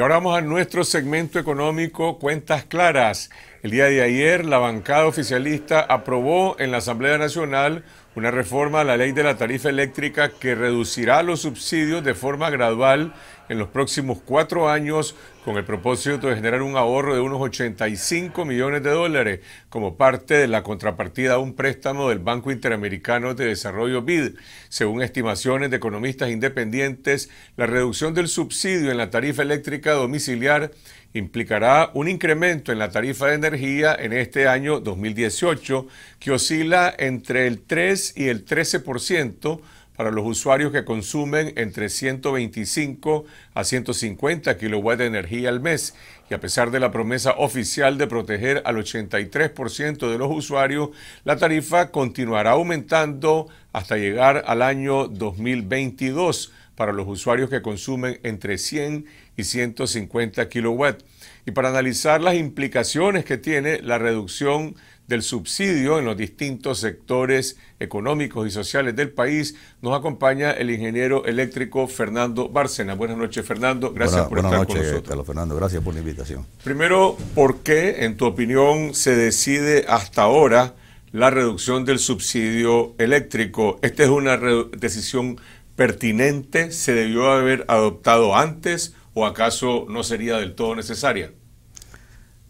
Y ahora vamos a nuestro segmento económico, cuentas claras. El día de ayer, la bancada oficialista aprobó en la Asamblea Nacional una reforma a la ley de la tarifa eléctrica que reducirá los subsidios de forma gradual en los próximos cuatro años con el propósito de generar un ahorro de unos 85 millones de dólares como parte de la contrapartida a un préstamo del Banco Interamericano de Desarrollo BID. Según estimaciones de economistas independientes, la reducción del subsidio en la tarifa eléctrica domiciliar implicará un incremento en la tarifa de energía en este año 2018 que oscila entre el 3 y el 13% para los usuarios que consumen entre 125 a 150 kilowatts de energía al mes. Y a pesar de la promesa oficial de proteger al 83% de los usuarios, la tarifa continuará aumentando hasta llegar al año 2022 para los usuarios que consumen entre 100 y 150 kilowatts. Y para analizar las implicaciones que tiene la reducción del subsidio en los distintos sectores económicos y sociales del país, nos acompaña el ingeniero eléctrico Fernando Bárcena. Buenas noches, Fernando. Gracias por estar con nosotros. Fernando. Gracias por la invitación. Primero, ¿por qué, en tu opinión, se decide hasta ahora la reducción del subsidio eléctrico? ¿Esta es una decisión pertinente? ¿Se debió haber adoptado antes o acaso no sería del todo necesaria?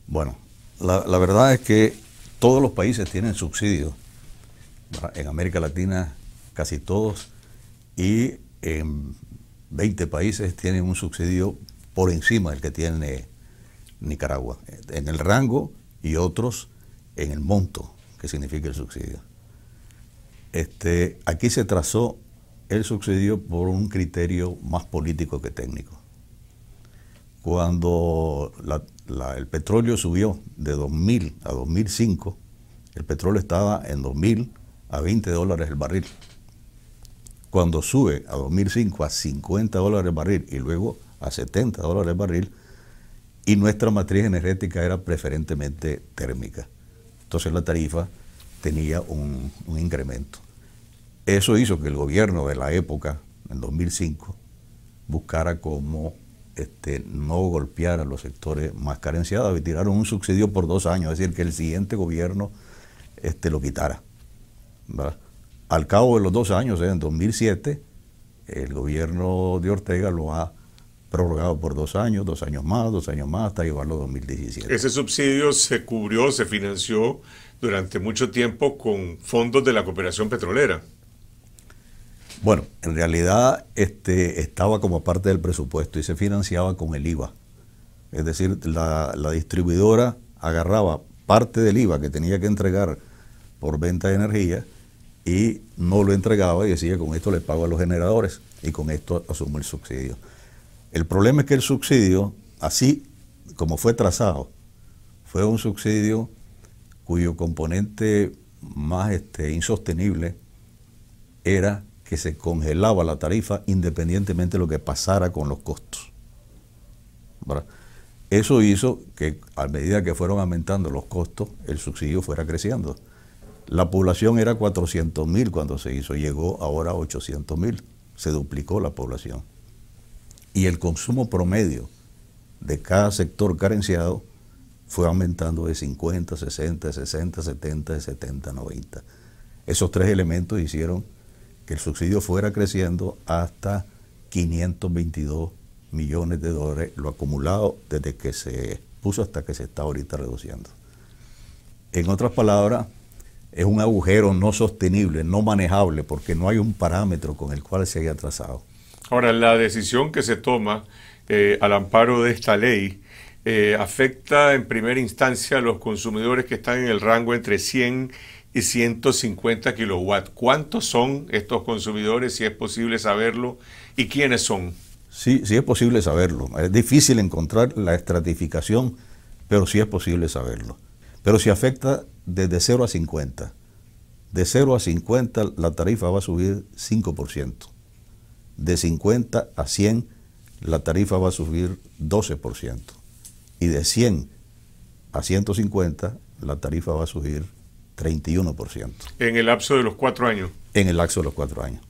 Bueno, la verdad es que todos los países tienen subsidios. En América Latina casi todos y en 20 países tienen un subsidio por encima del que tiene Nicaragua, en el rango y otros en el monto que significa el subsidio. Este, aquí se trazó el subsidio por un criterio más político que técnico. Cuando el petróleo subió de 2000 a 2005, el petróleo estaba en 2000 a 20 dólares el barril. Cuando sube a 2005 a 50 dólares el barril y luego a 70 dólares el barril, y nuestra matriz energética era preferentemente térmica. Entonces la tarifa tenía un, un incremento. Eso hizo que el gobierno de la época, en 2005, buscara cómo este, no golpear a los sectores más carenciados y tiraron un subsidio por dos años, es decir, que el siguiente gobierno este, lo quitara. Al cabo de los dos años, ¿eh? en 2007, el gobierno de Ortega lo ha prorrogado por dos años, dos años más, dos años más, hasta llevarlo a 2017. Ese subsidio se cubrió, se financió durante mucho tiempo con fondos de la cooperación petrolera. Bueno, en realidad este, estaba como parte del presupuesto y se financiaba con el IVA. Es decir, la, distribuidora agarraba parte del IVA que tenía que entregar por venta de energía y no lo entregaba y decía, con esto le pago a los generadores y con esto asumo el subsidio. El problema es que el subsidio, así como fue trazado, fue un subsidio cuyo componente más este, insostenible era que se congelaba la tarifa independientemente de lo que pasara con los costos. Eso hizo que a medida que fueron aumentando los costos, el subsidio fuera creciendo. La población era 400.000 cuando se hizo, llegó ahora a 800.000, se duplicó la población. Y el consumo promedio de cada sector carenciado fue aumentando de 50, 60, 60, 70, 70, 90. Esos tres elementos hicieron el subsidio fuera creciendo hasta 522 millones de dólares, lo acumulado desde que se puso hasta que se está ahorita reduciendo. En otras palabras, es un agujero no sostenible, no manejable, porque no hay un parámetro con el cual se haya trazado. Ahora, la decisión que se toma eh, al amparo de esta ley eh, afecta en primera instancia a los consumidores que están en el rango entre 100 y y 150 kilowatts. ¿Cuántos son estos consumidores, si es posible saberlo, y quiénes son? Sí, sí es posible saberlo. Es difícil encontrar la estratificación, pero sí es posible saberlo. Pero si afecta desde 0 a 50, de 0 a 50 la tarifa va a subir 5%. De 50 a 100 la tarifa va a subir 12%. Y de 100 a 150 la tarifa va a subir 31%. En el lapso de los cuatro años. En el lapso de los cuatro años.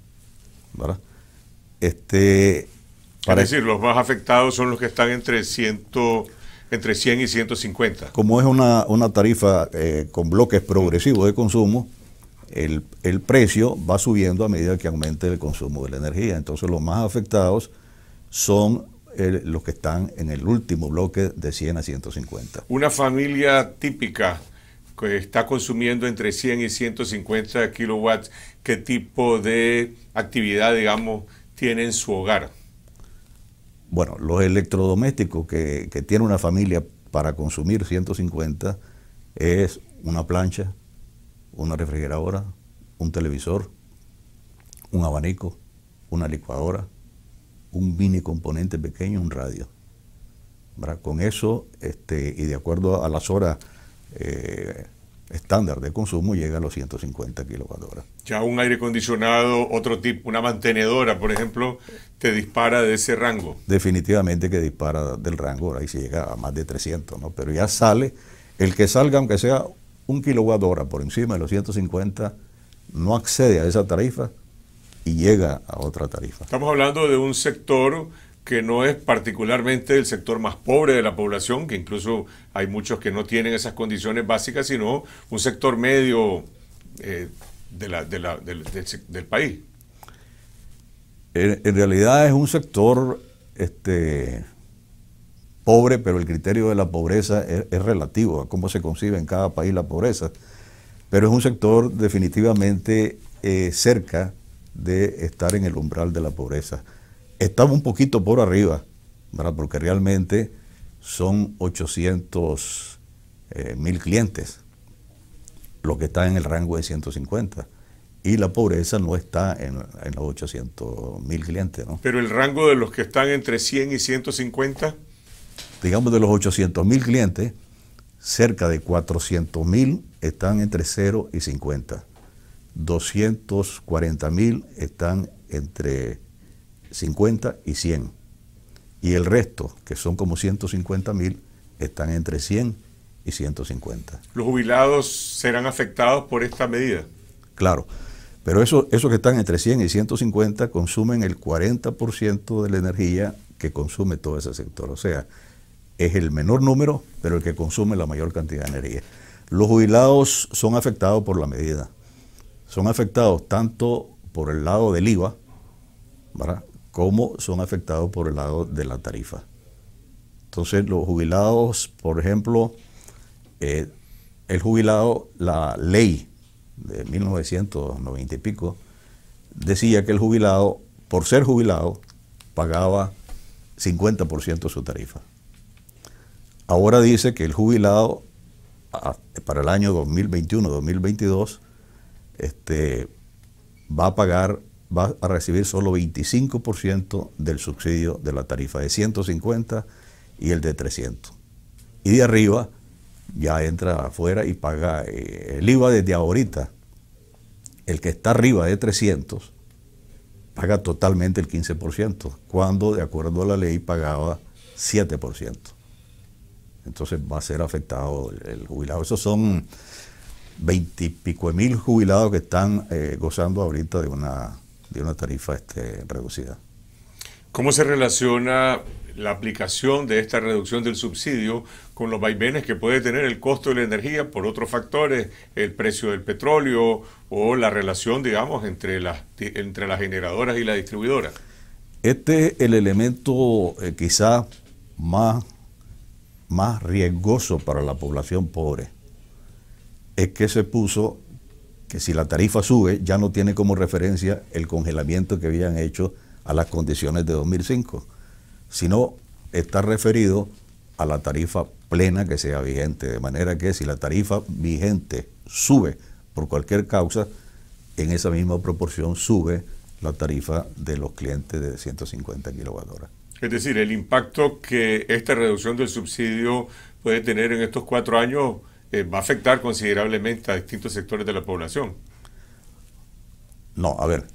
¿Verdad? Este, para es decir, los más afectados son los que están entre 100, entre 100 y 150. Como es una, tarifa eh, con bloques progresivos de consumo, el, precio va subiendo a medida que aumente el consumo de la energía. Entonces los más afectados son los que están en el último bloque de 100 a 150. Una familia típica está consumiendo entre 100 y 150 kilowatts, qué tipo de actividad, digamos, tiene en su hogar. Bueno, los electrodomésticos que, que tiene una familia para consumir 150 es una plancha, una refrigeradora, un televisor, un abanico, una licuadora, un mini componente pequeño, un radio. Con eso, este, y de acuerdo a las horas eh, estándar de consumo llega a los 150 kWh Ya un aire acondicionado, otro tipo, una mantenedora, por ejemplo, te dispara de ese rango. Definitivamente que dispara del rango, ahí se llega a más de 300, ¿no? Pero ya sale, el que salga, aunque sea un kilowatt hora por encima de los 150, no accede a esa tarifa y llega a otra tarifa. Estamos hablando de un sector que no es particularmente el sector más pobre de la población, que incluso hay muchos que no tienen esas condiciones básicas, sino un sector medio eh, del, país. En, realidad es un sector este, pobre, pero el criterio de la pobreza es, relativo a cómo se concibe en cada país la pobreza. Pero es un sector definitivamente eh, cerca de estar en el umbral de la pobreza. Estamos un poquito por arriba, ¿verdad? Porque realmente son 800 eh, mil clientes, lo que está en el rango de 150. Y la pobreza no está en, en los 800 mil clientes, ¿no? Pero el rango de los que están entre 100 y 150. Digamos de los 800 mil clientes, cerca de 400 mil están entre 0 y 50. 240 mil están entre 50 y 100. Y el resto, que son como 150 mil, están entre 100 y 150. ¿Los jubilados serán afectados por esta medida? Claro, pero esos que están entre 100 y 150 consumen el 40% de la energía que consume todo ese sector. O sea, es el menor número, pero el que consume la mayor cantidad de energía. Los jubilados son afectados por la medida. Son afectados tanto por el lado del IVA, ¿verdad? cómo son afectados por el lado de la tarifa. Entonces, los jubilados, por ejemplo, eh, el jubilado, la ley de 1990 y pico, decía que el jubilado, por ser jubilado, pagaba 50% de su tarifa. Ahora dice que el jubilado ah, para el año 2021-2022 este, va a pagar va a recibir solo 25% del subsidio de la tarifa de 150 y el de 300. Y de arriba ya entra afuera y paga eh, el IVA desde ahorita. El que está arriba de 300 paga totalmente el 15%, cuando de acuerdo a la ley pagaba 7%. Entonces va a ser afectado el, jubilado. Esos son veintipico mil jubilados que están eh, gozando ahorita de una de una tarifa este, reducida. ¿Cómo se relaciona la aplicación de esta reducción del subsidio con los vaivenes que puede tener el costo de la energía por otros factores, el precio del petróleo o la relación, digamos, entre las, entre las generadoras y las distribuidoras? Este es el elemento eh, quizá más, más riesgoso para la población pobre. Es que se puso que si la tarifa sube ya no tiene como referencia el congelamiento que habían hecho a las condiciones de 2005, sino está referido a la tarifa plena que sea vigente, de manera que si la tarifa vigente sube por cualquier causa, en esa misma proporción sube la tarifa de los clientes de 150 hora. Es decir, el impacto que esta reducción del subsidio puede tener en estos cuatro años eh, va a afectar considerablemente a distintos sectores de la población. No, a ver,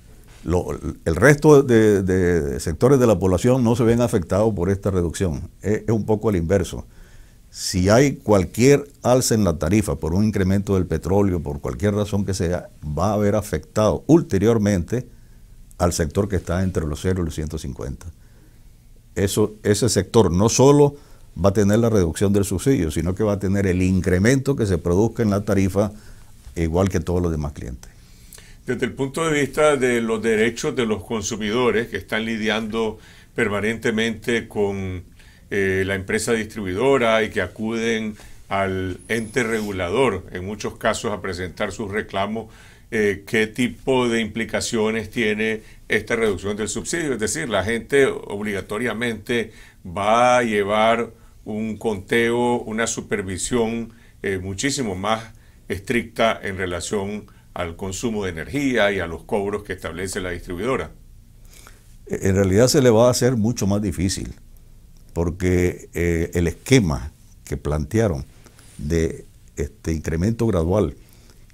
el resto de, sectores de la población no se ven afectados por esta reducción. Es, un poco al inverso. Si hay cualquier alza en la tarifa por un incremento del petróleo, por cualquier razón que sea, va a haber afectado ulteriormente al sector que está entre los 0 y los 150. Eso, ese sector no solo va a tener la reducción del subsidio, sino que va a tener el incremento que se produzca en la tarifa igual que todos los demás clientes. Desde el punto de vista de los derechos de los consumidores que están lidiando permanentemente con eh, la empresa distribuidora y que acuden al ente regulador, en muchos casos a presentar sus reclamos, eh, qué tipo de implicaciones tiene esta reducción del subsidio. Es decir, la gente obligatoriamente va a llevar un conteo, una supervisión eh, muchísimo más estricta en relación al consumo de energía y a los cobros que establece la distribuidora. Eh, en realidad se le va a hacer mucho más difícil, porque eh, el esquema que plantearon de este incremento gradual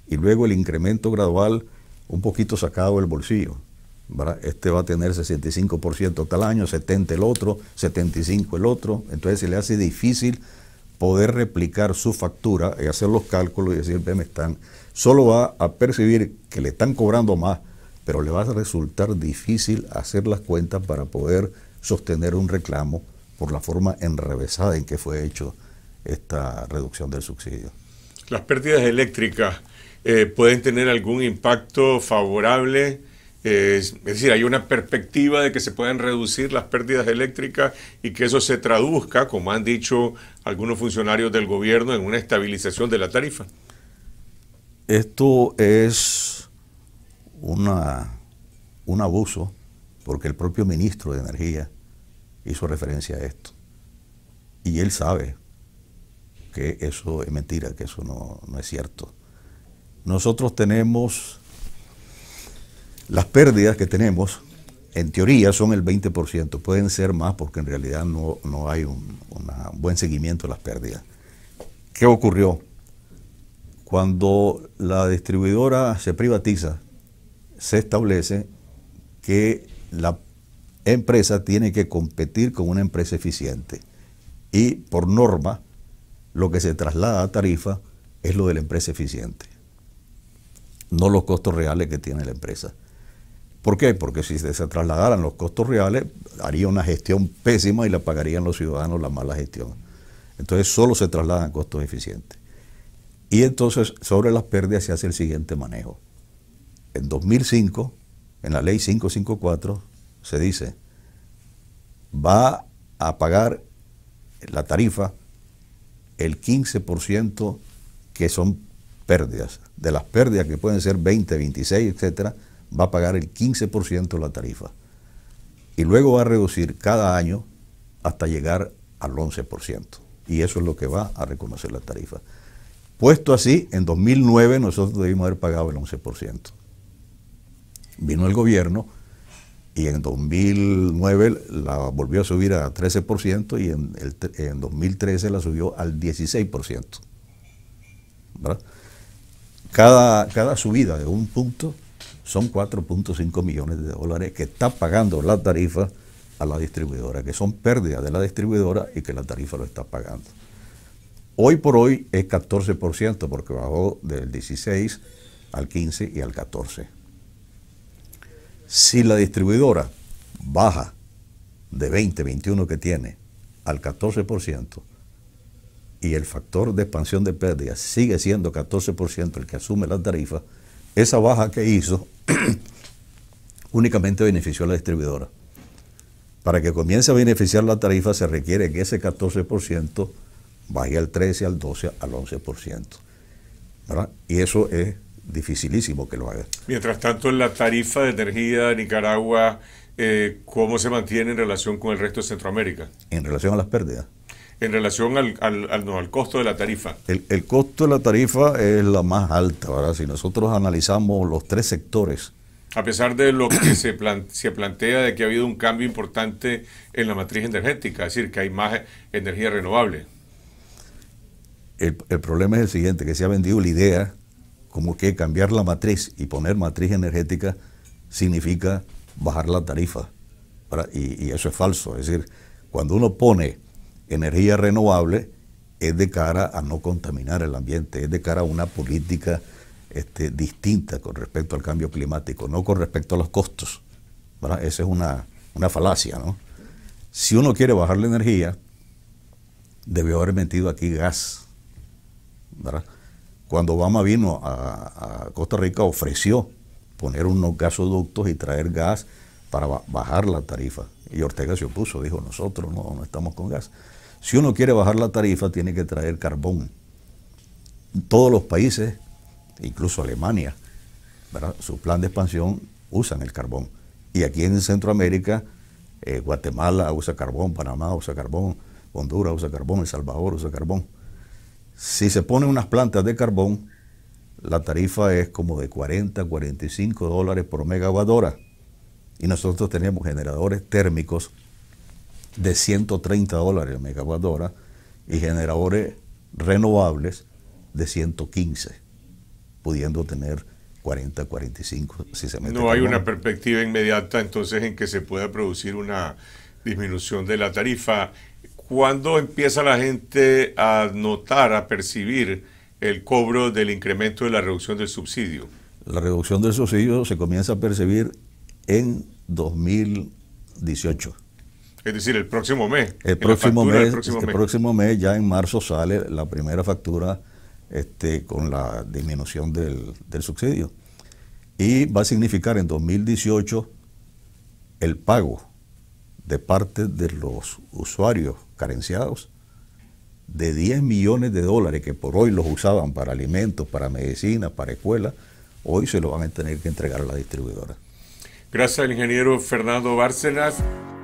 y luego el incremento gradual un poquito sacado del bolsillo, este va a tener 65% tal año, 70 el otro, 75 el otro. Entonces se le hace difícil poder replicar su factura y hacer los cálculos y decir, ve, me están, solo va a percibir que le están cobrando más, pero le va a resultar difícil hacer las cuentas para poder sostener un reclamo por la forma enrevesada en que fue hecho esta reducción del subsidio. Las pérdidas eléctricas eh, pueden tener algún impacto favorable es decir, hay una perspectiva de que se puedan reducir las pérdidas eléctricas y que eso se traduzca, como han dicho algunos funcionarios del gobierno, en una estabilización de la tarifa. Esto es un abuso, porque el propio ministro de Energía hizo referencia a esto. Y él sabe que eso es mentira, que eso no, no es cierto. Nosotros tenemos las pérdidas que tenemos, en teoría, son el 20%. Pueden ser más porque en realidad no, hay un, un buen seguimiento de las pérdidas. ¿Qué ocurrió? Cuando la distribuidora se privatiza, se establece que la empresa tiene que competir con una empresa eficiente. Y por norma, lo que se traslada a tarifa es lo de la empresa eficiente, no los costos reales que tiene la empresa. ¿Por qué? Porque si se trasladaran los costos reales, haría una gestión pésima y la pagarían los ciudadanos la mala gestión. Entonces solo se trasladan costos eficientes. Y entonces sobre las pérdidas se hace el siguiente manejo. En 2005, en la ley 554, se dice, va a pagar la tarifa el 15% que son pérdidas. De las pérdidas que pueden ser 20, 26, etcétera, va a pagar el 15% de la tarifa y luego va a reducir cada año hasta llegar al 11%. Y eso es lo que va a reconocer la tarifa. Puesto así, en 2009 nosotros debimos haber pagado el 11%. Vino el gobierno y en 2009 la volvió a subir a 13% y en, 2013 la subió al 16%. Cada, cada subida de un punto son 4.5 millones de dólares que está pagando la tarifa a la distribuidora, que son pérdidas de la distribuidora y que la tarifa lo está pagando. Hoy por hoy es 14% porque bajó del 16 al 15 y al 14. Si la distribuidora baja de 20, 21 que tiene al 14% y el factor de expansión de pérdidas sigue siendo 14% el que asume la tarifa, esa baja que hizo únicamente benefició a la distribuidora. Para que comience a beneficiar la tarifa se requiere que ese 14% baje al 13, al 12, al 11%. ¿verdad? Y eso es dificilísimo que lo haga. Mientras tanto, en la tarifa de energía de Nicaragua, eh, ¿cómo se mantiene en relación con el resto de Centroamérica? En relación a las pérdidas en relación al, costo de la tarifa. El, costo de la tarifa es la más alta, ¿verdad? Si nosotros analizamos los tres sectores. A pesar de lo que se, se plantea de que ha habido un cambio importante en la matriz energética, es decir, que hay más energía renovable. El, problema es el siguiente, que se ha vendido la idea como que cambiar la matriz y poner matriz energética significa bajar la tarifa. y, eso es falso. Es decir, cuando uno pone energía renovable es de cara a no contaminar el ambiente, es de cara a una política este, distinta con respecto al cambio climático, no con respecto a los costos. Esa es una, falacia. ¿no? Si uno quiere bajar la energía, debió haber metido aquí gas. ¿verdad? Cuando Obama vino a, Costa Rica ofreció poner unos gasoductos y traer gas para bajar la tarifa. Y Ortega se opuso, dijo, nosotros no, no estamos con gas. Si uno quiere bajar la tarifa, tiene que traer carbón. Todos los países, incluso Alemania, su plan de expansión usan el carbón. Y aquí en Centroamérica, eh, Guatemala usa carbón, Panamá usa carbón, Honduras usa carbón, El Salvador usa carbón. Si se ponen unas plantas de carbón, la tarifa es como de 40, 45 dólares por megawatt hora. Y nosotros tenemos generadores térmicos de 130 dólares el megawatt hora y generadores renovables de 115, pudiendo tener 40, 45 si se mete No hay una perspectiva inmediata entonces en que se pueda producir una disminución de la tarifa. ¿Cuándo empieza la gente a notar, a percibir el cobro del incremento de la reducción del subsidio? La reducción del subsidio se comienza a percibir en 2018. Es decir, el próximo mes. El este próximo, mes, próximo, ya en marzo sale la primera factura este, con la disminución del, subsidio. Y va a significar en 2018 el pago de parte de los usuarios carenciados de 10 millones de dólares que por hoy los usaban para alimentos, para medicina, para escuela hoy se lo van a tener que entregar a la distribuidora. Gracias al ingeniero Fernando Bárcenas.